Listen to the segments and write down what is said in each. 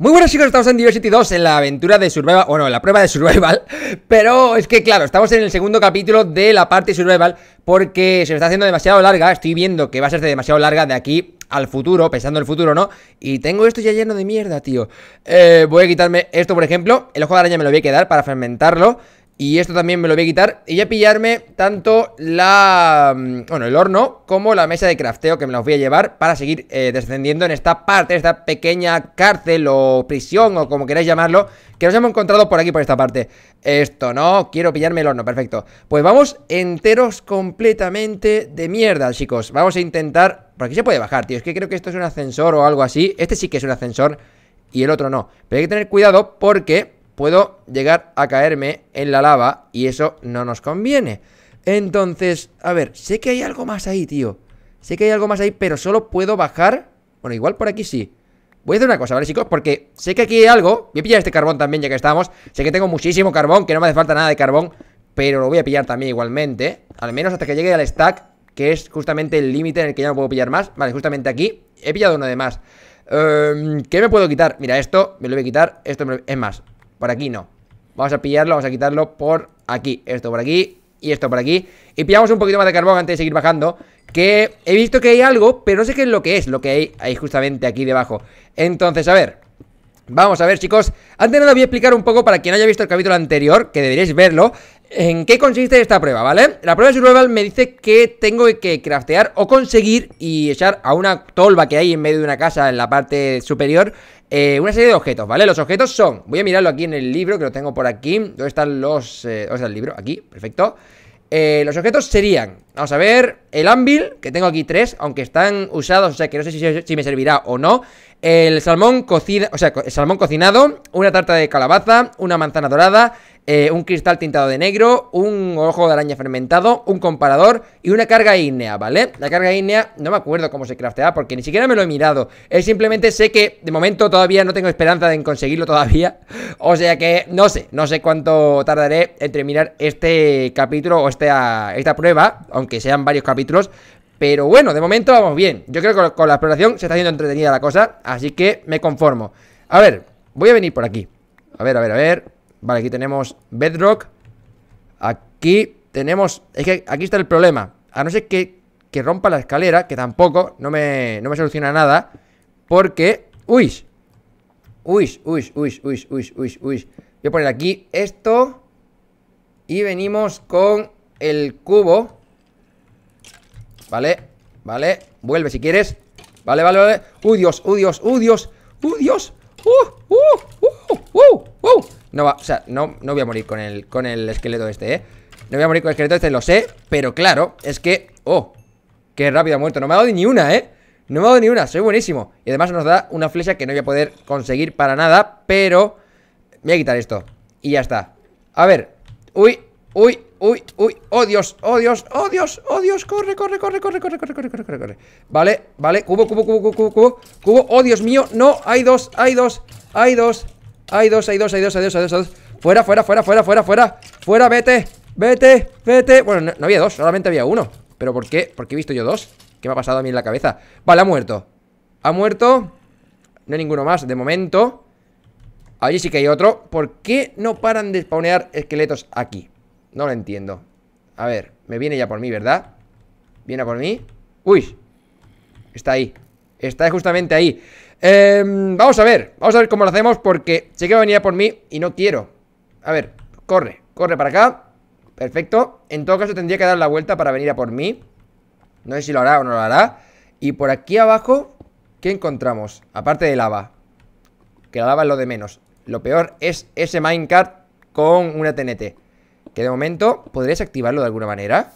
Muy buenas chicos, estamos en Diversity 2 en la aventura de Survival, bueno, en la prueba de Survival Pero es que claro, estamos en el segundo capítulo de la parte Survival Porque se me está haciendo demasiado larga, estoy viendo que va a ser demasiado larga de aquí al futuro, pensando en el futuro, ¿no? Y tengo esto ya lleno de mierda, tío eh, Voy a quitarme esto, por ejemplo, el ojo de araña me lo voy a quedar para fermentarlo y esto también me lo voy a quitar Y voy a pillarme tanto la... Mm, bueno, el horno como la mesa de crafteo que me los voy a llevar Para seguir eh, descendiendo en esta parte, esta pequeña cárcel o prisión o como queráis llamarlo Que nos hemos encontrado por aquí, por esta parte Esto no, quiero pillarme el horno, perfecto Pues vamos enteros completamente de mierda, chicos Vamos a intentar... Por aquí se puede bajar, tío Es que creo que esto es un ascensor o algo así Este sí que es un ascensor y el otro no Pero hay que tener cuidado porque puedo llegar a caerme en la lava y eso no nos conviene. Entonces, a ver, sé que hay algo más ahí, tío. Sé que hay algo más ahí, pero solo puedo bajar... Bueno, igual por aquí sí. Voy a hacer una cosa, ¿vale, chicos? Porque sé que aquí hay algo. Voy a pillar este carbón también, ya que estamos. Sé que tengo muchísimo carbón, que no me hace falta nada de carbón. Pero lo voy a pillar también igualmente. Al menos hasta que llegue al stack, que es justamente el límite en el que ya no puedo pillar más. Vale, justamente aquí he pillado uno de más. Em, ¿Qué me puedo quitar? Mira, esto me lo voy a quitar. Esto Es más, por aquí no Vamos a pillarlo, vamos a quitarlo por aquí Esto por aquí y esto por aquí Y pillamos un poquito más de carbón antes de seguir bajando Que he visto que hay algo, pero no sé qué es lo que es Lo que hay, ahí justamente aquí debajo Entonces, a ver Vamos a ver, chicos, antes de nada voy a explicar un poco para quien haya visto el capítulo anterior, que deberíais verlo, en qué consiste esta prueba, ¿vale? La prueba de survival me dice que tengo que craftear o conseguir y echar a una tolva que hay en medio de una casa en la parte superior eh, una serie de objetos, ¿vale? Los objetos son, voy a mirarlo aquí en el libro, que lo tengo por aquí. ¿Dónde están los... Eh, ¿Dónde está el libro? Aquí, perfecto. Eh, los objetos serían, vamos a ver, el anvil, que tengo aquí tres, aunque están usados, o sea que no sé si, si me servirá o no el salmón cocido, o sea, el salmón cocinado, una tarta de calabaza, una manzana dorada, eh, un cristal tintado de negro, un ojo de araña fermentado, un comparador y una carga ígnea, ¿vale? La carga ígnea no me acuerdo cómo se craftea porque ni siquiera me lo he mirado. Es simplemente sé que de momento todavía no tengo esperanza de conseguirlo todavía. O sea que no sé, no sé cuánto tardaré en terminar este capítulo o esta prueba, aunque sean varios capítulos, pero bueno, de momento vamos bien. Yo creo que con la exploración se está haciendo entretenida la cosa, así que me conformo. A ver, voy a venir por aquí. A ver, a ver, a ver. Vale, aquí tenemos Bedrock. Aquí tenemos... Es que aquí está el problema. A no ser que, rompa la escalera, que tampoco, no me, no me soluciona nada. Porque... Uy. Uy, uy, uy, uy, uy, uy, uy. Voy a poner aquí esto. Y venimos con el cubo. Vale, vale Vuelve si quieres Vale, vale, vale Uy, ¡Uh, Dios, uy, ¡Uh, Dios, uy, ¡Uh, Dios Uy, Dios Uh, uh, uh, No va, o sea, no, no voy a morir con el, con el esqueleto este, eh No voy a morir con el esqueleto este, lo sé Pero claro, es que, oh Qué rápido ha muerto, no me ha dado ni una, eh No me ha dado ni una, soy buenísimo Y además nos da una flecha que no voy a poder conseguir para nada Pero, voy a quitar esto Y ya está, a ver Uy, uy, Uy, uy, oh Dios, oh Dios, oh Dios, oh Dios, corre, corre, corre, corre, corre, corre, corre, corre, corre, corre. Vale, vale, cubo, cubo, cubo, cubo, cubo, cubo, oh Dios mío, no, hay dos, hay dos, hay dos, hay dos, hay dos, hay dos, hay dos, hay dos, Fuera, fuera, fuera, fuera, fuera, fuera, fuera, vete, vete, vete. Bueno, no, había dos, solamente había uno. ¿Pero por qué? ¿Por qué he visto yo dos? ¿Qué me ha pasado a mí en la cabeza? Vale, ha muerto. Ha muerto. No hay ninguno más, de momento. Allí sí que hay otro. ¿Por qué no paran de spawnear esqueletos aquí? No lo entiendo A ver, me viene ya por mí, ¿verdad? Viene a por mí Uy, está ahí Está justamente ahí em, Vamos a ver, vamos a ver cómo lo hacemos Porque sé que va a venir a por mí y no quiero A ver, corre, corre para acá Perfecto En todo caso tendría que dar la vuelta para venir a por mí No sé si lo hará o no lo hará Y por aquí abajo ¿Qué encontramos? Aparte de lava Que la lava es lo de menos Lo peor es ese minecart con una TNT que de momento podréis activarlo de alguna manera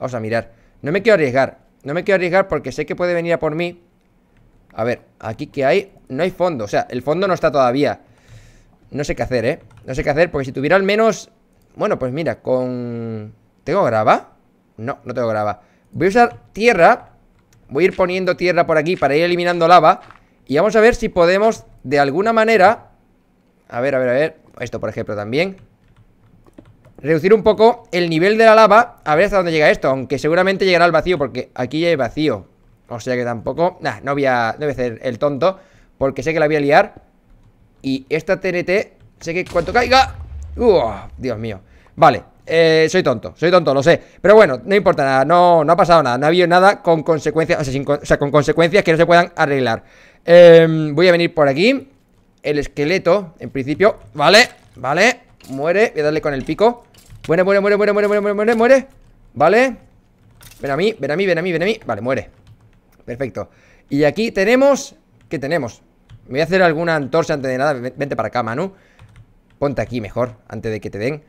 Vamos a mirar No me quiero arriesgar No me quiero arriesgar porque sé que puede venir a por mí A ver, aquí que hay No hay fondo, o sea, el fondo no está todavía No sé qué hacer, ¿eh? No sé qué hacer porque si tuviera al menos Bueno, pues mira, con... ¿Tengo grava? No, no tengo grava Voy a usar tierra Voy a ir poniendo tierra por aquí para ir eliminando lava Y vamos a ver si podemos de alguna manera A ver, a ver, a ver Esto por ejemplo también reducir un poco el nivel de la lava, a ver hasta dónde llega esto, aunque seguramente llegará al vacío, porque aquí ya hay vacío. O sea que tampoco, nah, no voy a, no hacer el tonto, porque sé que la voy a liar. Y esta TNT, sé que cuanto caiga... Uh, Dios mío. Vale, eh, soy tonto, soy tonto, lo sé. Pero bueno, no importa nada, no, no ha pasado nada, no ha habido nada con consecuencias, o sea, con consecuencias que no se puedan arreglar. Em, voy a venir por aquí. El esqueleto, en principio, vale, vale, muere, voy a darle con el pico. Muere, muere, muere, muere, muere, muere, muere, muere Vale Ven a mí, ven a mí, ven a mí, ven a mí Vale, muere Perfecto Y aquí tenemos ¿Qué tenemos? Me voy a hacer alguna antorcha antes de nada Vente para acá, Manu Ponte aquí mejor Antes de que te den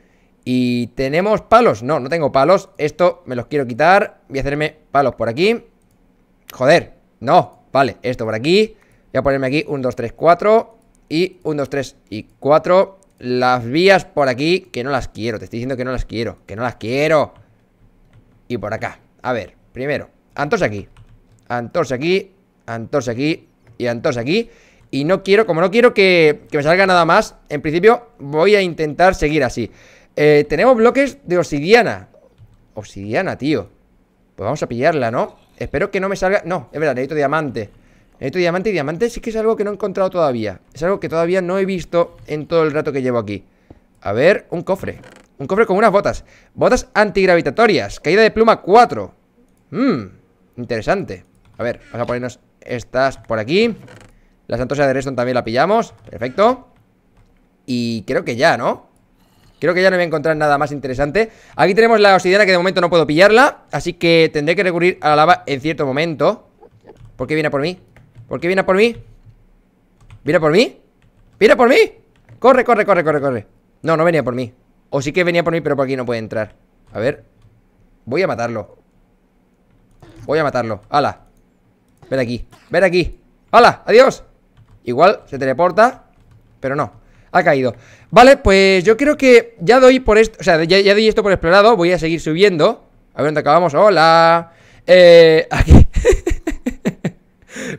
Y tenemos palos No, no tengo palos Esto me los quiero quitar Voy a hacerme palos por aquí Joder No Vale, esto por aquí Voy a ponerme aquí Un, 2, 3, cuatro Y un, 2, 3 y 4 las vías por aquí, que no las quiero. Te estoy diciendo que no las quiero. Que no las quiero. Y por acá. A ver, primero. Antorcha aquí. Antorcha aquí. Antorcha aquí. Y Antorcha aquí. Y no quiero, como no quiero que, que me salga nada más, en principio voy a intentar seguir así. Eh, tenemos bloques de obsidiana. Obsidiana, tío. Pues vamos a pillarla, ¿no? Espero que no me salga... No, es verdad, necesito diamante. Necesito diamante y diamante sí que es algo que no he encontrado todavía Es algo que todavía no he visto en todo el rato que llevo aquí A ver, un cofre Un cofre con unas botas Botas antigravitatorias Caída de pluma 4 Mmm, interesante A ver, vamos a ponernos estas por aquí La santosa de Reston también la pillamos Perfecto Y creo que ya, ¿no? Creo que ya no voy a encontrar nada más interesante Aquí tenemos la obsidiana que de momento no puedo pillarla Así que tendré que recurrir a la lava en cierto momento ¿Por qué viene por mí? ¿Por qué viene por mí? ¿Viene por mí? ¡Viene por mí! ¡Corre, corre, corre, corre, corre! No, no venía por mí O sí que venía por mí, pero por aquí no puede entrar A ver Voy a matarlo Voy a matarlo ¡Hala! Ven aquí Ven aquí ¡Hala! ¡Adiós! Igual se teleporta Pero no ha caído Vale, pues yo creo que ya doy por esto O sea, ya, ya doy esto por explorado Voy a seguir subiendo A ver dónde acabamos ¡Hola! Eh, aquí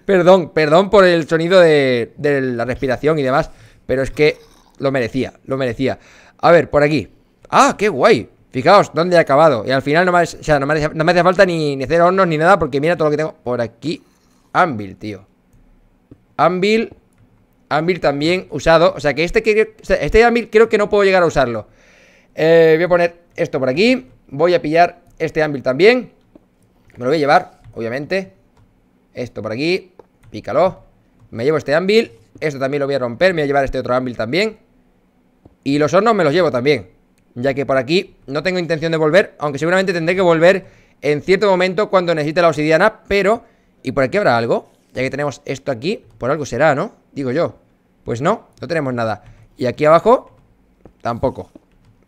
perdón, perdón por el sonido de, la respiración y demás, pero es que lo merecía, lo merecía. A ver, por aquí. ¡Ah, qué guay! Fijaos dónde he acabado. Y al final no me, no me, hace, no falta ni, ni, hornos ni nada porque mira todo lo que tengo por aquí. Anvil, tío. Anvil. Anvil también usado. O sea que este, que, este Anvil creo que no puedo llegar a usarlo. Eh, voy a poner esto por aquí. Voy a pillar este Anvil también. Me lo voy a llevar, obviamente. Esto por aquí, pícalo Me llevo este anvil, esto también lo voy a romper Me voy a llevar este otro anvil también Y los hornos me los llevo también Ya que por aquí no tengo intención de volver Aunque seguramente tendré que volver en cierto momento Cuando necesite la obsidiana, pero ¿Y por aquí habrá algo? Ya que tenemos esto aquí, por algo será, ¿no? Digo yo Pues no, no tenemos nada Y aquí abajo, tampoco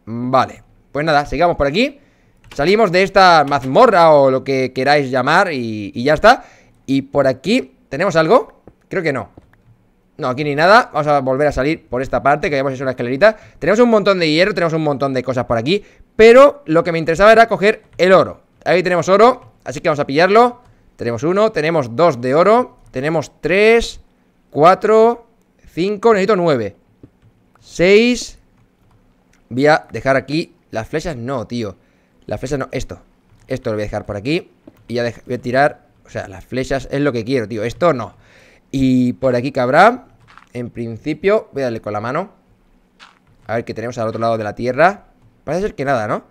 Vale, pues nada, sigamos por aquí Salimos de esta mazmorra o lo que queráis llamar y, y ya está y por aquí, ¿tenemos algo? Creo que no No, aquí ni nada Vamos a volver a salir por esta parte Que habíamos hecho una escalerita Tenemos un montón de hierro Tenemos un montón de cosas por aquí Pero lo que me interesaba era coger el oro Ahí tenemos oro Así que vamos a pillarlo Tenemos uno Tenemos dos de oro Tenemos tres Cuatro Cinco Necesito nueve Seis Voy a dejar aquí Las flechas no, tío Las flechas no Esto Esto lo voy a dejar por aquí Y ya voy a tirar o sea, las flechas es lo que quiero, tío. Esto no. Y por aquí cabrá. En principio, voy a darle con la mano. A ver qué tenemos al otro lado de la tierra. Parece ser que nada, ¿no?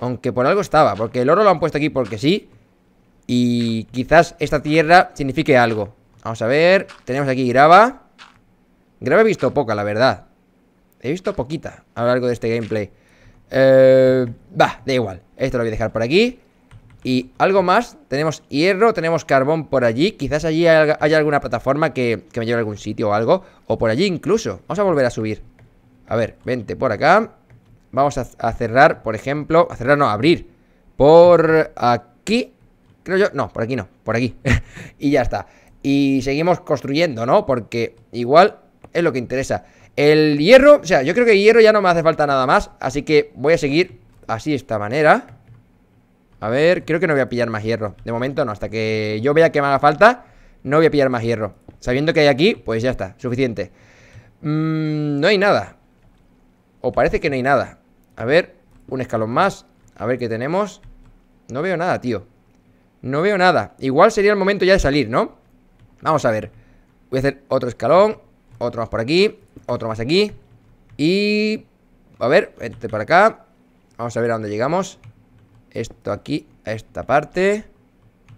Aunque por algo estaba. Porque el oro lo han puesto aquí porque sí. Y quizás esta tierra signifique algo. Vamos a ver. Tenemos aquí grava. Grava he visto poca, la verdad. He visto poquita a lo largo de este gameplay. Eh, va, da igual. Esto lo voy a dejar por aquí. Y algo más, tenemos hierro, tenemos carbón por allí. Quizás allí haya alguna plataforma que, me lleve a algún sitio o algo. O por allí incluso. Vamos a volver a subir. A ver, vente por acá. Vamos a, cerrar, por ejemplo. A cerrar, no, a abrir. Por aquí. Creo yo. No, por aquí no. Por aquí. y ya está. Y seguimos construyendo, ¿no? Porque igual es lo que interesa. El hierro, o sea, yo creo que hierro ya no me hace falta nada más. Así que voy a seguir así de esta manera. A ver, creo que no voy a pillar más hierro De momento no, hasta que yo vea que me haga falta No voy a pillar más hierro Sabiendo que hay aquí, pues ya está, suficiente Mmm, No hay nada O parece que no hay nada A ver, un escalón más A ver qué tenemos No veo nada, tío No veo nada Igual sería el momento ya de salir, ¿no? Vamos a ver Voy a hacer otro escalón Otro más por aquí Otro más aquí Y... A ver, este por acá Vamos a ver a dónde llegamos esto aquí a esta parte.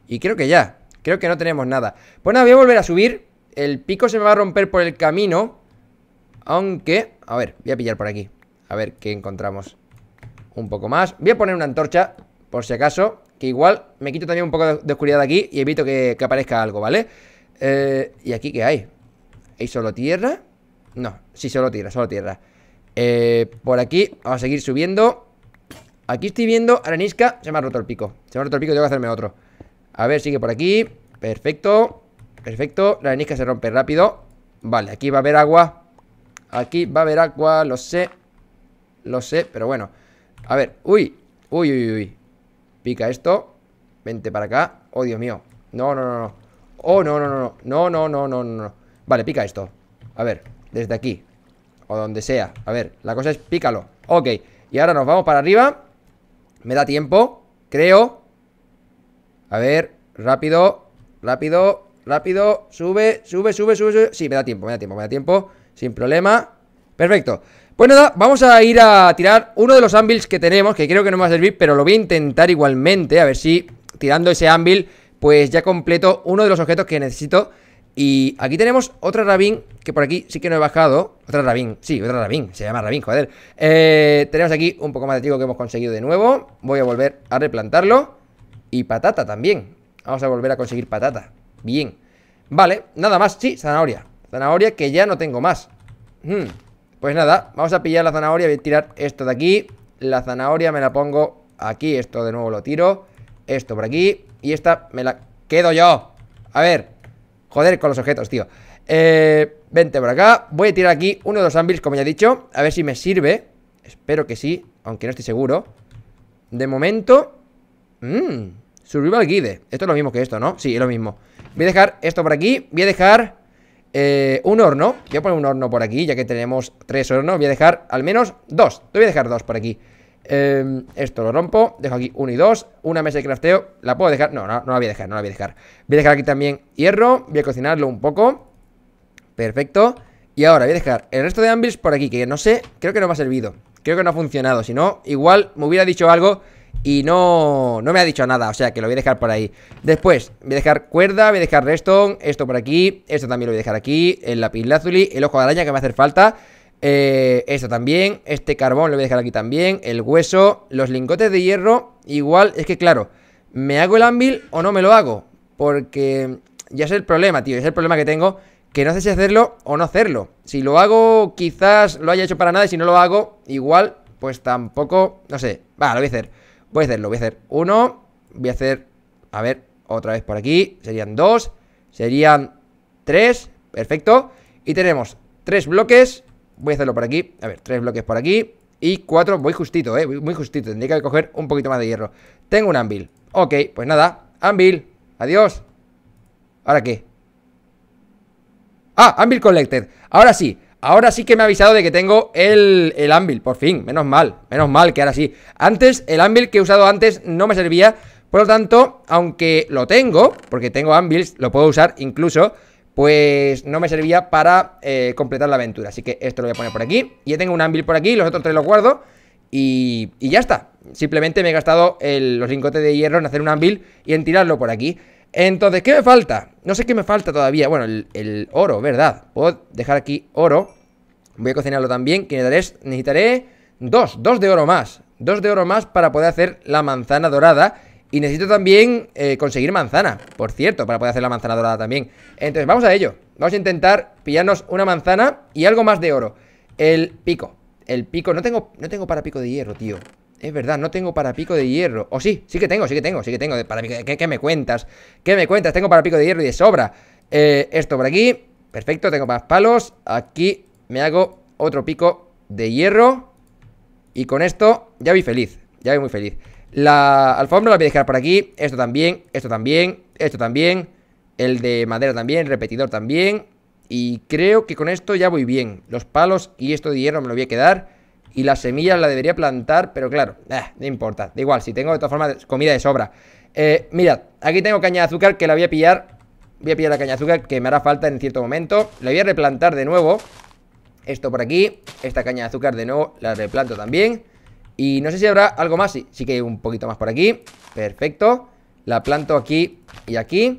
Y creo que ya, creo que no tenemos nada. Pues nada, voy a volver a subir. El pico se me va a romper por el camino. Aunque, a ver, voy a pillar por aquí. A ver qué encontramos. Un poco más. Voy a poner una antorcha, por si acaso. Que igual me quito también un poco de oscuridad aquí y evito que, aparezca algo, ¿vale? Eh, ¿Y aquí qué hay? ¿Hay solo tierra? No, sí, solo tierra, solo tierra. Eh, por aquí, vamos a seguir subiendo. Aquí estoy viendo Aranisca. Se me ha roto el pico. Se me ha roto el pico, tengo que hacerme otro. A ver, sigue por aquí. Perfecto. Perfecto. La arenisca se rompe rápido. Vale, aquí va a haber agua. Aquí va a haber agua, lo sé. Lo sé, pero bueno. A ver, uy. Uy, uy, uy. Pica esto. Vente para acá. Oh, Dios mío. No, no, no, no. Oh, no, no, no, no. No, no, no, no, no. Vale, pica esto. A ver, desde aquí. O donde sea. A ver, la cosa es pícalo. Ok. Y ahora nos vamos para arriba. Me da tiempo, creo. A ver, rápido, rápido, rápido. Sube, sube, sube, sube, Sí, me da tiempo, me da tiempo, me da tiempo. Sin problema. Perfecto. Pues nada, vamos a ir a tirar uno de los anvils que tenemos, que creo que no me va a servir, pero lo voy a intentar igualmente, a ver si tirando ese anvil, pues ya completo uno de los objetos que necesito y aquí tenemos otra rabín que por aquí sí que no he bajado. Otra rabín, sí, otra rabín, se llama rabín, joder. Eh, tenemos aquí un poco más de trigo que hemos conseguido de nuevo. Voy a volver a replantarlo. Y patata también. Vamos a volver a conseguir patata. Bien. Vale, nada más. Sí, zanahoria. Zanahoria que ya no tengo más. Hmm. Pues nada, vamos a pillar la zanahoria. Voy a tirar esto de aquí. La zanahoria me la pongo aquí. Esto de nuevo lo tiro. Esto por aquí. Y esta me la quedo yo. A ver, Joder con los objetos, tío eh, Vente por acá Voy a tirar aquí uno de los anvils, como ya he dicho A ver si me sirve Espero que sí, aunque no estoy seguro De momento Mmm Survival Guide Esto es lo mismo que esto, ¿no? Sí, es lo mismo Voy a dejar esto por aquí Voy a dejar eh, un horno Voy a poner un horno por aquí Ya que tenemos tres hornos Voy a dejar al menos dos Te Voy a dejar dos por aquí Em, esto lo rompo, dejo aquí uno y 2 Una mesa de crafteo, ¿la puedo dejar? No, no, la voy a dejar, no la voy a dejar Voy a dejar aquí también hierro, voy a cocinarlo un poco Perfecto Y ahora voy a dejar el resto de anvils por aquí Que no sé, creo que no me ha servido Creo que no ha funcionado, si no, igual me hubiera dicho algo Y no, no me ha dicho nada O sea, que lo voy a dejar por ahí Después, voy a dejar cuerda, voy a dejar redstone Esto por aquí, esto también lo voy a dejar aquí El lapislázuli, el ojo de araña que me va a hacer falta esto eh, eso también, este carbón lo voy a dejar aquí también, el hueso, los lingotes de hierro, igual, es que claro, ¿me hago el anvil o no me lo hago? Porque ya es el problema, tío, es el problema que tengo, que no sé si hacerlo o no hacerlo. Si lo hago, quizás lo haya hecho para nada, y si no lo hago, igual, pues tampoco, no sé, va, lo voy a hacer, voy a hacerlo, voy a hacer uno, voy a hacer, a ver, otra vez por aquí, serían dos, serían tres, perfecto, y tenemos tres bloques Voy a hacerlo por aquí. A ver, tres bloques por aquí. Y cuatro, voy justito, eh. Muy justito. Tendría que coger un poquito más de hierro. Tengo un anvil. Ok, pues nada. Anvil. Adiós. ¿Ahora qué? Ah, anvil collected. Ahora sí. Ahora sí que me ha avisado de que tengo el, el anvil, por fin, menos mal, menos mal que ahora sí. Antes, el anvil que he usado antes no me servía, por lo tanto, aunque lo tengo, porque tengo anvils, lo puedo usar incluso, pues no me servía para eh, completar la aventura. Así que esto lo voy a poner por aquí. Ya tengo un anvil por aquí, los otros tres los guardo. Y, ya está. Simplemente me he gastado los lingotes de hierro en hacer un anvil y en tirarlo por aquí. Entonces, ¿qué me falta? No sé qué me falta todavía. Bueno, el, oro, ¿verdad? Puedo dejar aquí oro. Voy a cocinarlo también. Que necesitaré dos, dos de oro más. Dos de oro más para poder hacer la manzana dorada y necesito también eh, conseguir manzana, por cierto, para poder hacer la manzana dorada también. Entonces, vamos a ello. Vamos a intentar pillarnos una manzana y algo más de oro. El pico. El pico. No tengo, no tengo para pico de hierro, tío. Es verdad, no tengo para pico de hierro. O oh, sí, sí que tengo, sí que tengo, sí que tengo. Para ¿Qué, me cuentas? ¿Qué me cuentas? Tengo para pico de hierro y de sobra. Eh, esto por aquí. Perfecto, tengo más palos. Aquí me hago otro pico de hierro. Y con esto ya vi feliz. Ya voy muy feliz. La alfombra la voy a dejar por aquí. Esto también, esto también, esto también. El de madera también, repetidor también. Y creo que con esto ya voy bien. Los palos y esto de hierro me lo voy a quedar. Y las semillas la debería plantar, pero claro, eh, no importa. Da igual, si tengo de todas formas comida de sobra. Eh, mirad, aquí tengo caña de azúcar que la voy a pillar. Voy a pillar la caña de azúcar que me hará falta en cierto momento. La voy a replantar de nuevo. Esto por aquí. Esta caña de azúcar de nuevo la replanto también. Y no sé si habrá algo más Sí, sí que hay un poquito más por aquí Perfecto La planto aquí y aquí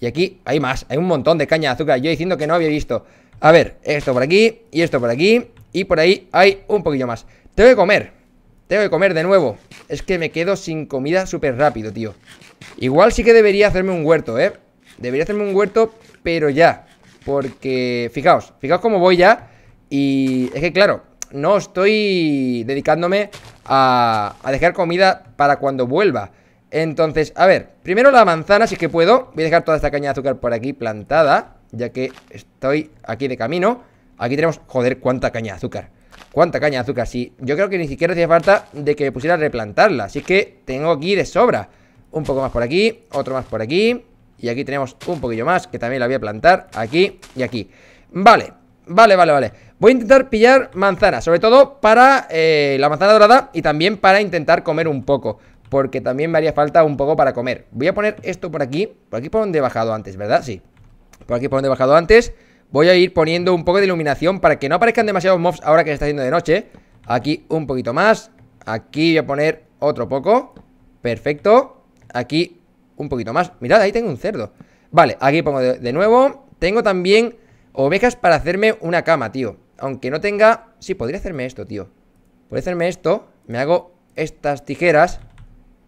Y aquí Hay más Hay un montón de caña de azúcar Yo diciendo que no había visto A ver, esto por aquí Y esto por aquí Y por ahí hay un poquillo más Tengo que comer Tengo que comer de nuevo Es que me quedo sin comida súper rápido, tío Igual sí que debería hacerme un huerto, ¿eh? Debería hacerme un huerto Pero ya Porque, fijaos Fijaos cómo voy ya Y es que claro no estoy dedicándome a, dejar comida para cuando vuelva Entonces, a ver, primero la manzana si es que puedo Voy a dejar toda esta caña de azúcar por aquí plantada Ya que estoy aquí de camino Aquí tenemos, joder, cuánta caña de azúcar Cuánta caña de azúcar, sí Yo creo que ni siquiera hacía falta de que me pusiera a replantarla Así que tengo aquí de sobra Un poco más por aquí, otro más por aquí Y aquí tenemos un poquillo más Que también la voy a plantar aquí y aquí Vale, vale, vale, vale Voy a intentar pillar manzana, sobre todo para eh, la manzana dorada y también para intentar comer un poco Porque también me haría falta un poco para comer Voy a poner esto por aquí, por aquí por donde he bajado antes, ¿verdad? Sí, por aquí por donde he bajado antes Voy a ir poniendo un poco de iluminación para que no aparezcan demasiados mobs ahora que se está haciendo de noche Aquí un poquito más Aquí voy a poner otro poco Perfecto Aquí un poquito más Mirad, ahí tengo un cerdo Vale, aquí pongo de nuevo Tengo también ovejas para hacerme una cama, tío aunque no tenga... Sí, podría hacerme esto, tío Podría hacerme esto Me hago estas tijeras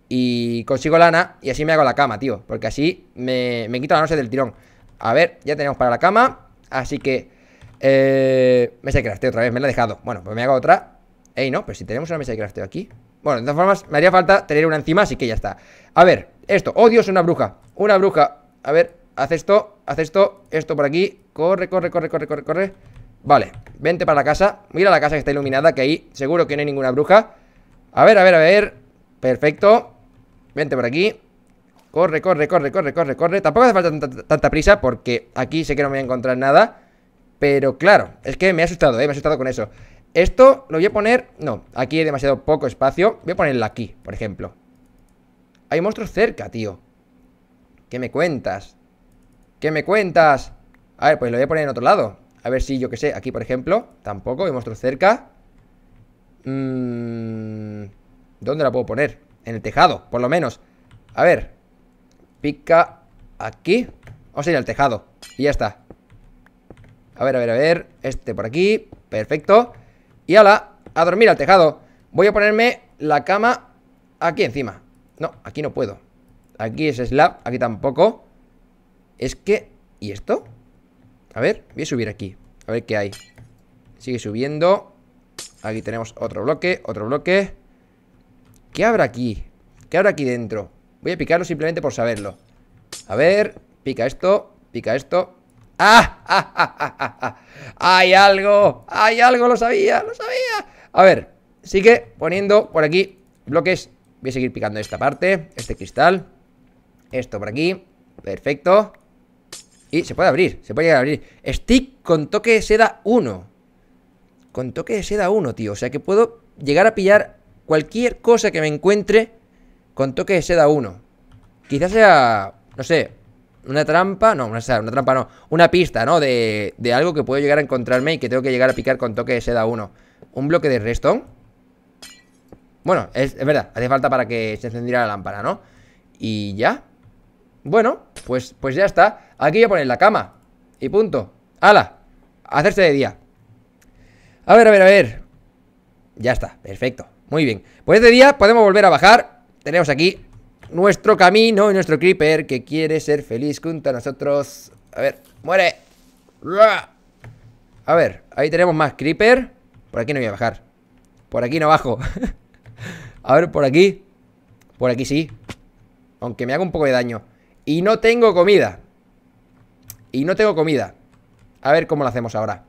Y consigo lana Y así me hago la cama, tío Porque así me, quito la noche del tirón A ver, ya tenemos para la cama Así que... Eh, mesa de crafteo otra vez, me la he dejado Bueno, pues me hago otra Ey, no, pero si tenemos una mesa de crafteo aquí Bueno, de todas formas, me haría falta tener una encima, así que ya está A ver, esto, oh Dios, una bruja Una bruja, a ver, haz esto Haz esto, esto por aquí Corre, corre, corre, corre, corre, corre Vale, vente para la casa Mira la casa que está iluminada, que ahí seguro que no hay ninguna bruja A ver, a ver, a ver Perfecto Vente por aquí Corre, corre, corre, corre, corre, corre Tampoco hace falta tanta, prisa porque aquí sé que no me voy a encontrar nada Pero claro, es que me he asustado, eh, me he asustado con eso Esto lo voy a poner... No, aquí hay demasiado poco espacio Voy a ponerla aquí, por ejemplo Hay monstruos cerca, tío ¿Qué me cuentas? ¿Qué me cuentas? A ver, pues lo voy a poner en otro lado a ver si, yo que sé, aquí por ejemplo, tampoco, hay muestro cerca. Mm, ¿Dónde la puedo poner? En el tejado, por lo menos. A ver, pica aquí. Vamos a ir al tejado. Y ya está. A ver, a ver, a ver. Este por aquí. Perfecto. Y ala, a dormir al tejado. Voy a ponerme la cama aquí encima. No, aquí no puedo. Aquí es slab, aquí tampoco. Es que... ¿Y esto? A ver, voy a subir aquí A ver qué hay Sigue subiendo Aquí tenemos otro bloque, otro bloque ¿Qué habrá aquí? ¿Qué habrá aquí dentro? Voy a picarlo simplemente por saberlo A ver, pica esto, pica esto ¡Ah! ¡Ah! ¡Ah! ¡Ah! hay algo! ¡Hay algo! ¡Lo sabía! ¡Lo sabía! A ver, sigue poniendo por aquí bloques Voy a seguir picando esta parte, este cristal Esto por aquí, perfecto y se puede abrir, se puede llegar a abrir. Stick con toque de seda 1. Con toque de seda 1, tío. O sea que puedo llegar a pillar cualquier cosa que me encuentre con toque de seda 1. Quizás sea, no sé, una trampa. No, una, una trampa no. Una pista, ¿no? De, de algo que puedo llegar a encontrarme y que tengo que llegar a picar con toque de seda 1. Un bloque de redstone. Bueno, es, es verdad. Hace falta para que se encendiera la lámpara, ¿no? Y ya. Bueno, pues, pues, ya está. Aquí voy a poner la cama. Y punto. ¡Hala! Hacerse de día. A ver, a ver, a ver. Ya está, perfecto. Muy bien. Pues de día podemos volver a bajar. Tenemos aquí nuestro camino y nuestro creeper que quiere ser feliz junto a nosotros. A ver, muere. A ver, ahí tenemos más creeper. Por aquí no voy a bajar. Por aquí no bajo. a ver, por aquí. Por aquí sí. Aunque me haga un poco de daño. Y no tengo comida. Y no tengo comida. A ver cómo lo hacemos ahora.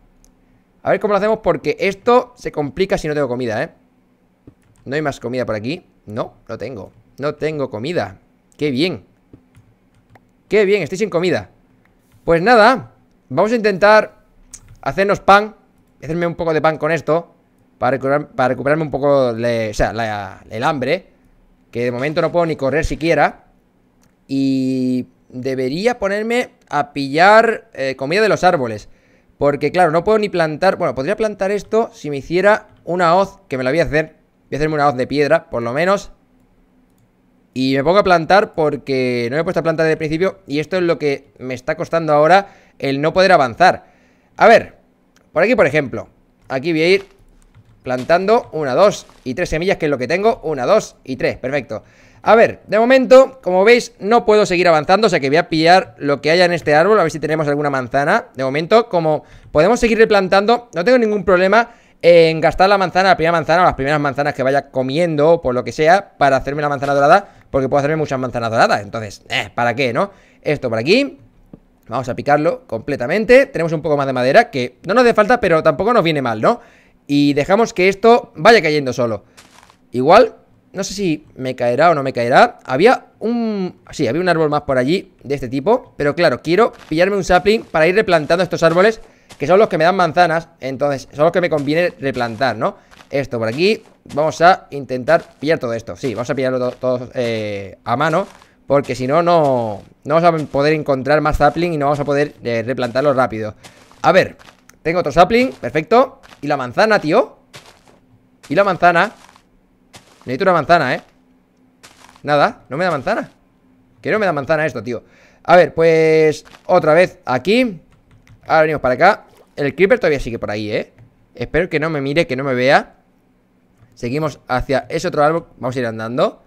A ver cómo lo hacemos porque esto se complica si no tengo comida, ¿eh? ¿No hay más comida por aquí? No, no tengo. No tengo comida. ¡Qué bien! ¡Qué bien! Estoy sin comida. Pues nada, vamos a intentar hacernos pan. Hacerme un poco de pan con esto. Para, recuperarme un poco el hambre. Que de momento no puedo ni correr siquiera. Y debería ponerme a pillar eh, comida de los árboles. Porque claro, no puedo ni plantar... Bueno, podría plantar esto si me hiciera una hoz, que me la voy a hacer. Voy a hacerme una hoz de piedra, por lo menos. Y me pongo a plantar porque no me he puesto a plantar desde el principio. Y esto es lo que me está costando ahora el no poder avanzar. A ver, por aquí, por ejemplo. Aquí voy a ir plantando una, dos y tres semillas, que es lo que tengo. Una, dos y tres, perfecto. A ver, de momento, como veis, no puedo seguir avanzando, o sea que voy a pillar lo que haya en este árbol, a ver si tenemos alguna manzana. De momento, como podemos seguir replantando, no tengo ningún problema en gastar la manzana, la primera manzana o las primeras manzanas que vaya comiendo por lo que sea, para hacerme la manzana dorada, porque puedo hacerme muchas manzanas doradas. Entonces, eh, ¿para qué, no? Esto por aquí, vamos a picarlo completamente. Tenemos un poco más de madera, que no nos hace falta, pero tampoco nos viene mal, ¿no? Y dejamos que esto vaya cayendo solo. Igual no sé si me caerá o no me caerá. Había un... Sí, había un árbol más por allí de este tipo. Pero claro, quiero pillarme un sapling para ir replantando estos árboles que son los que me dan manzanas. Entonces, son los que me conviene replantar, ¿no? Esto por aquí. Vamos a intentar pillar todo esto. Sí, vamos a pillarlo todo, eh, a mano. Porque si no, no, no vamos a poder encontrar más sapling y no vamos a poder eh, replantarlo rápido. A ver, tengo otro sapling, perfecto. ¿Y la manzana, tío? ¿Y la manzana? Necesito una manzana, ¿eh? Nada, no me da manzana Que no me da manzana esto, tío A ver, pues otra vez aquí Ahora venimos para acá El creeper todavía sigue por ahí, ¿eh? Espero que no me mire, que no me vea Seguimos hacia ese otro árbol Vamos a ir andando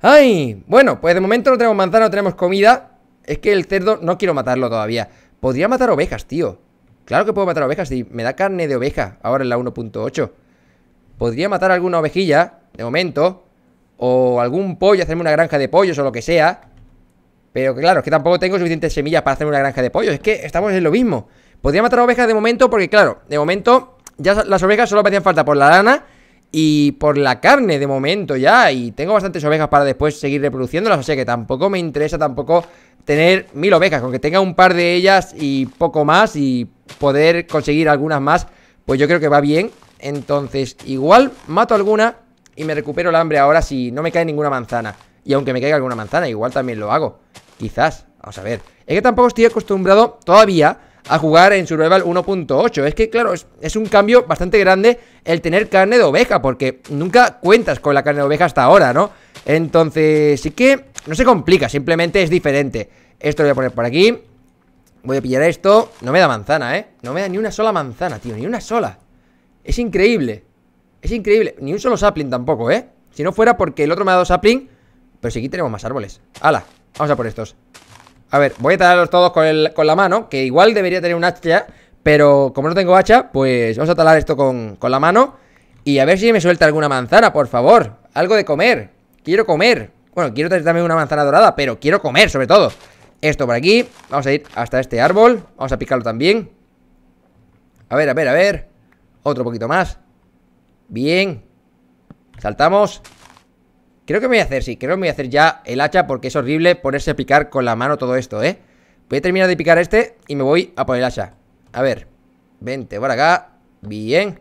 ¡Ay! Bueno, pues de momento no tenemos manzana, no tenemos comida Es que el cerdo no quiero matarlo todavía Podría matar ovejas, tío Claro que puedo matar ovejas, si me da carne de oveja Ahora en la 1.8 Podría matar alguna ovejilla de momento. O algún pollo, hacerme una granja de pollos o lo que sea. Pero claro, es que tampoco tengo suficientes semillas para hacerme una granja de pollos. Es que estamos en lo mismo. Podría matar ovejas de momento porque, claro, de momento ya las ovejas solo me hacían falta por la lana y por la carne de momento ya. Y tengo bastantes ovejas para después seguir reproduciéndolas. Así que tampoco me interesa tampoco tener mil ovejas. Con que tenga un par de ellas y poco más y poder conseguir algunas más, pues yo creo que va bien. Entonces, igual mato alguna y me recupero el hambre ahora si no me cae ninguna manzana. Y aunque me caiga alguna manzana, igual también lo hago. Quizás, vamos a ver. Es que tampoco estoy acostumbrado todavía a jugar en Survival 1.8. Es que, claro, es, es, un cambio bastante grande el tener carne de oveja, porque nunca cuentas con la carne de oveja hasta ahora, ¿no? Entonces, sí que no se complica, simplemente es diferente. Esto lo voy a poner por aquí. Voy a pillar esto. No me da manzana, ¿eh? No me da ni una sola manzana, tío, ni una sola. Es increíble. Es increíble. Ni un solo sapling tampoco, ¿eh? Si no fuera porque el otro me ha dado sapling. Pero si aquí tenemos más árboles. ¡Hala! Vamos a por estos. A ver, voy a talarlos todos con, la mano. Que igual debería tener un hacha. Pero como no tengo hacha, pues vamos a talar esto con, con la mano. Y a ver si me suelta alguna manzana, por favor. Algo de comer. Quiero comer. Bueno, quiero tener también una manzana dorada, pero quiero comer, sobre todo. Esto por aquí. Vamos a ir hasta este árbol. Vamos a picarlo también. A ver, a ver, a ver. Otro poquito más. Bien Saltamos Creo que me voy a hacer, sí, creo que me voy a hacer ya el hacha Porque es horrible ponerse a picar con la mano todo esto, ¿eh? Voy a terminar de picar este Y me voy a poner el hacha A ver, vente por acá Bien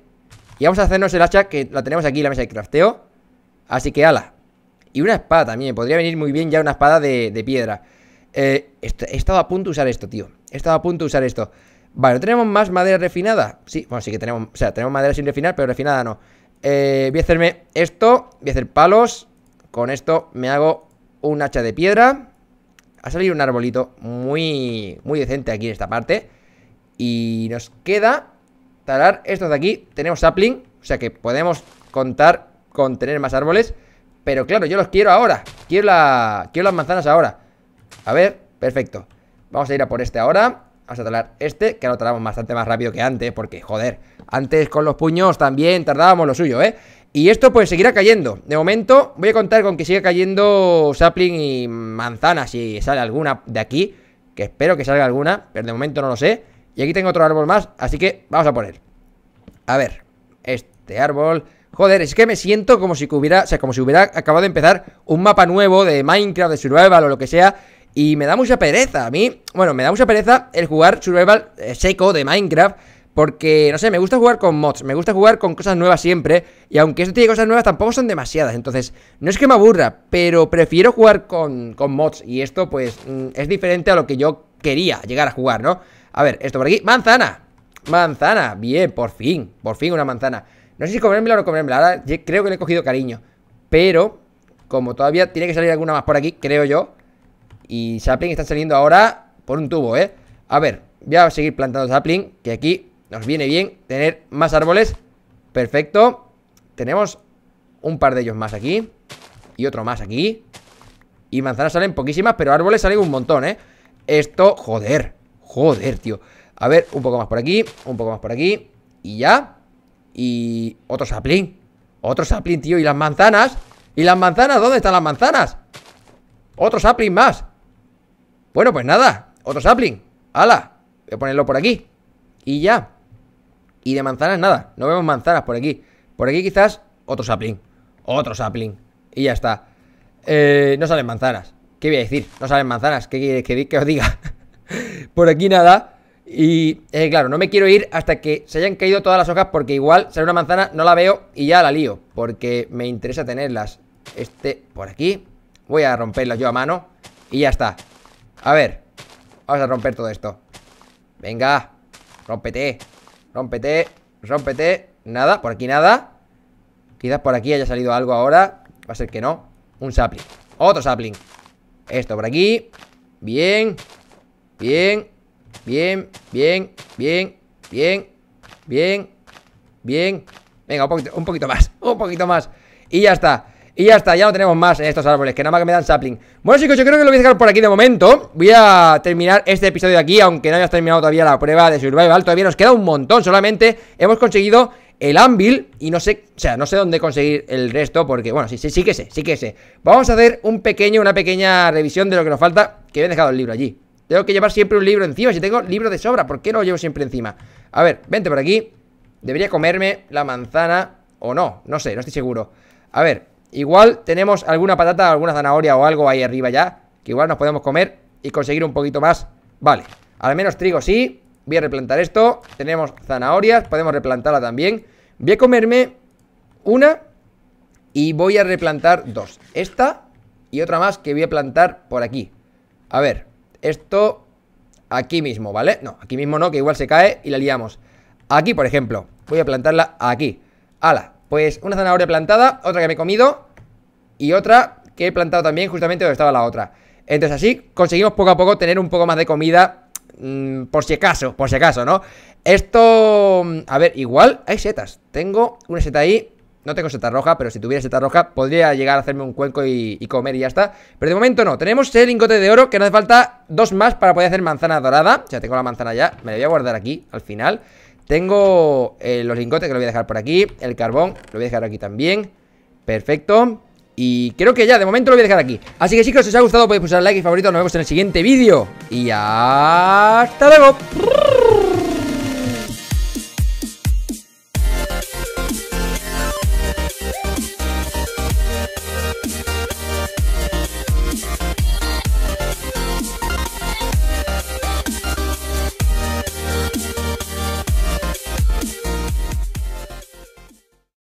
Y vamos a hacernos el hacha que la tenemos aquí en la mesa de crafteo Así que ala Y una espada también, podría venir muy bien ya una espada de, piedra eh, he estado a punto de usar esto, tío He estado a punto de usar esto Vale, ¿no tenemos más madera refinada? Sí, bueno, sí que tenemos, o sea, tenemos madera sin refinar, pero refinada no eh, voy a hacerme esto, voy a hacer palos. Con esto me hago un hacha de piedra. Ha salido un arbolito muy, muy decente aquí en esta parte. Y nos queda talar estos de aquí. Tenemos sapling, o sea que podemos contar con tener más árboles. Pero claro, yo los quiero ahora. Quiero, la, quiero las manzanas ahora. A ver, perfecto. Vamos a ir a por este ahora. Vamos a talar este, que ahora lo talamos bastante más rápido que antes, porque, joder, antes con los puños también tardábamos lo suyo, ¿eh? Y esto pues seguirá cayendo. De momento voy a contar con que siga cayendo sapling y manzana si sale alguna de aquí. Que espero que salga alguna, pero de momento no lo sé. Y aquí tengo otro árbol más, así que vamos a poner. A ver, este árbol... Joder, es que me siento como si hubiera, o sea, como si hubiera acabado de empezar un mapa nuevo de Minecraft, de Survival o lo que sea. Y me da mucha pereza a mí. Bueno, me da mucha pereza el jugar Survival eh, seco de Minecraft. Porque, no sé, me gusta jugar con mods, me gusta jugar con cosas nuevas siempre. Y aunque esto tiene cosas nuevas, tampoco son demasiadas. Entonces, no es que me aburra, pero prefiero jugar con, mods. Y esto, pues, mm, es diferente a lo que yo quería llegar a jugar, ¿no? A ver, esto por aquí. ¡Manzana! ¡Manzana! Bien, por fin. Por fin una manzana. No sé si comérmela o no comérmela. Ahora creo que le he cogido cariño. Pero, como todavía tiene que salir alguna más por aquí, creo yo. Y sapling están saliendo ahora por un tubo, ¿eh? A ver, voy a seguir plantando sapling. Que aquí nos viene bien tener más árboles. Perfecto. Tenemos un par de ellos más aquí. Y otro más aquí. Y manzanas salen poquísimas, pero árboles salen un montón, ¿eh? Esto, joder. Joder, tío. A ver, un poco más por aquí. Un poco más por aquí. Y ya. Y otro sapling. Otro sapling, tío. ¿Y las manzanas? ¿Y las manzanas? ¿Dónde están las manzanas? Otro sapling más. Bueno, pues nada. Otro sapling. ¡Hala! Voy a ponerlo por aquí. Y ya. Y de manzanas nada, no vemos manzanas por aquí. Por aquí quizás otro sapling, otro sapling. Y ya está. Eh, no salen manzanas. ¿Qué voy a decir? No salen manzanas. ¿Qué quieres que, os diga? por aquí nada. Y eh, claro, no me quiero ir hasta que se hayan caído todas las hojas porque igual sale una manzana, no la veo y ya la lío. Porque me interesa tenerlas. Este por aquí. Voy a romperlas yo a mano. Y ya está. A ver. Vamos a romper todo esto. Venga. Rómpete. Rómpete, rómpete Nada, por aquí nada Quizás por aquí haya salido algo ahora Va a ser que no Un sapling Otro sapling Esto por aquí Bien Bien Bien, bien, bien, bien Bien Bien Venga, un poquito, un poquito más Un poquito más Y ya está y ya está, ya no tenemos más en estos árboles, que nada más que me dan sapling Bueno chicos, yo creo que lo voy a dejar por aquí de momento Voy a terminar este episodio de aquí, aunque no hayas terminado todavía la prueba de survival Todavía nos queda un montón, solamente hemos conseguido el anvil y no sé, o sea, no sé dónde conseguir el resto porque, bueno, sí, sí, sí que sé, sí que sé Vamos a hacer un pequeño, una pequeña revisión de lo que nos falta Que he dejado el libro allí Tengo que llevar siempre un libro encima, si tengo libro de sobra, ¿por qué no lo llevo siempre encima? A ver, vente por aquí Debería comerme la manzana o no, no sé, no estoy seguro A ver, Igual tenemos alguna patata, alguna zanahoria o algo ahí arriba ya Que igual nos podemos comer y conseguir un poquito más Vale, al menos trigo sí Voy a replantar esto Tenemos zanahorias, podemos replantarla también Voy a comerme una Y voy a replantar dos Esta y otra más que voy a plantar por aquí A ver, esto aquí mismo, ¿vale? No, aquí mismo no, que igual se cae y la liamos Aquí, por ejemplo, voy a plantarla aquí ¡Hala! Pues una zanahoria plantada, otra que me he comido y otra que he plantado también justamente donde estaba la otra. Entonces así conseguimos poco a poco tener un poco más de comida mm, por si acaso, por si acaso, ¿no? Esto... Mm, a ver, igual hay setas. Tengo una seta ahí. No tengo seta roja, pero si tuviera seta roja podría llegar a hacerme un cuenco y, comer y ya está. Pero de momento no. Tenemos el lingote de oro que nos hace falta dos más para poder hacer manzana dorada. Ya tengo la manzana ya. Me la voy a guardar aquí al final. Tengo eh, los lingotes que lo voy a dejar por aquí. El carbón lo voy a dejar aquí también. Perfecto. Y creo que ya, de momento lo voy a dejar aquí. Así que sí si os ha gustado podéis pulsar like y favorito. Nos vemos en el siguiente vídeo. Y hasta luego.